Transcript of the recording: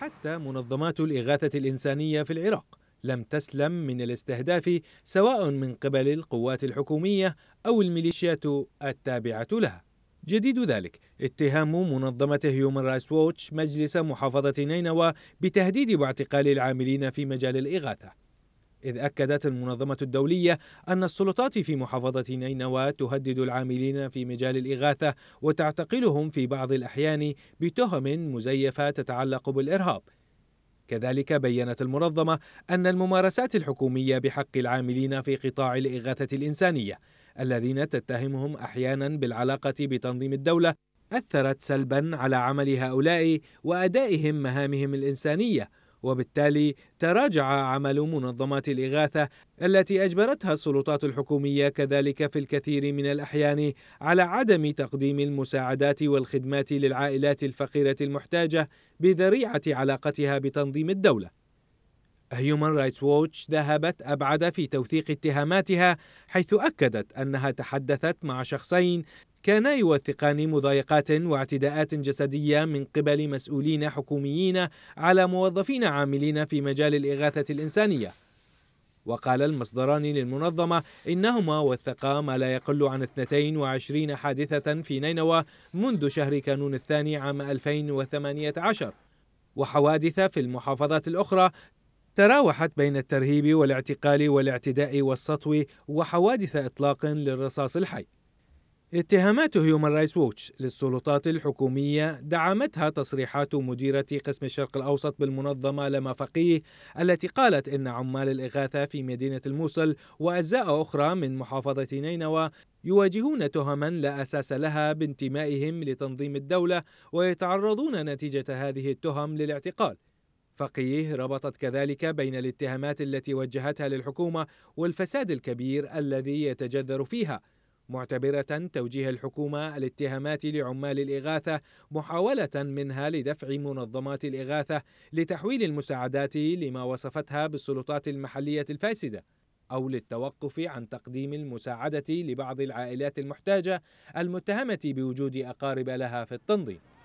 حتى منظمات الإغاثة الإنسانية في العراق لم تسلم من الاستهداف سواء من قبل القوات الحكومية أو الميليشيات التابعة لها جديد ذلك اتهام منظمة هيومن رايتس ووتش مجلس محافظة نينوى بتهديد واعتقال العاملين في مجال الإغاثة إذ أكدت المنظمة الدولية أن السلطات في محافظة نينوى تهدد العاملين في مجال الإغاثة وتعتقلهم في بعض الأحيان بتهم مزيفة تتعلق بالإرهاب كذلك بينت المنظمة أن الممارسات الحكومية بحق العاملين في قطاع الإغاثة الإنسانية الذين تتهمهم أحيانا بالعلاقة بتنظيم الدولة أثرت سلبا على عمل هؤلاء وأدائهم مهامهم الإنسانية وبالتالي تراجع عمل منظمات الإغاثة التي أجبرتها السلطات الحكومية كذلك في الكثير من الأحيان على عدم تقديم المساعدات والخدمات للعائلات الفقيرة المحتاجة بذريعة علاقتها بتنظيم الدولة هيومان رايتس ووتش ذهبت أبعد في توثيق اتهاماتها حيث أكدت أنها تحدثت مع شخصين كانا يوثقان مضايقات واعتداءات جسديه من قبل مسؤولين حكوميين على موظفين عاملين في مجال الاغاثه الانسانيه وقال المصدران للمنظمة إنهما وثقا ما لا يقل عن 22 حادثة في نينوى منذ شهر كانون الثاني عام 2018 وحوادث في المحافظات الأخرى تراوحت بين الترهيب والاعتقال والاعتداء والسطو وحوادث إطلاق للرصاص الحي اتهامات هيومن رايتس ووتش للسلطات الحكومية دعمتها تصريحات مديرة قسم الشرق الأوسط بالمنظمة لما فقيه التي قالت إن عمال الإغاثة في مدينة الموصل وأجزاء أخرى من محافظة نينوى يواجهون تهما لا أساس لها بانتمائهم لتنظيم الدولة ويتعرضون نتيجة هذه التهم للاعتقال فقيه ربطت كذلك بين الاتهامات التي وجهتها للحكومة والفساد الكبير الذي يتجذر فيها معتبرة توجيه الحكومة الاتهامات لعمال الإغاثة محاولة منها لدفع منظمات الإغاثة لتحويل المساعدات لما وصفتها بالسلطات المحلية الفاسدة أو للتوقف عن تقديم المساعدة لبعض العائلات المحتاجة المتهمة بوجود أقارب لها في التنظيم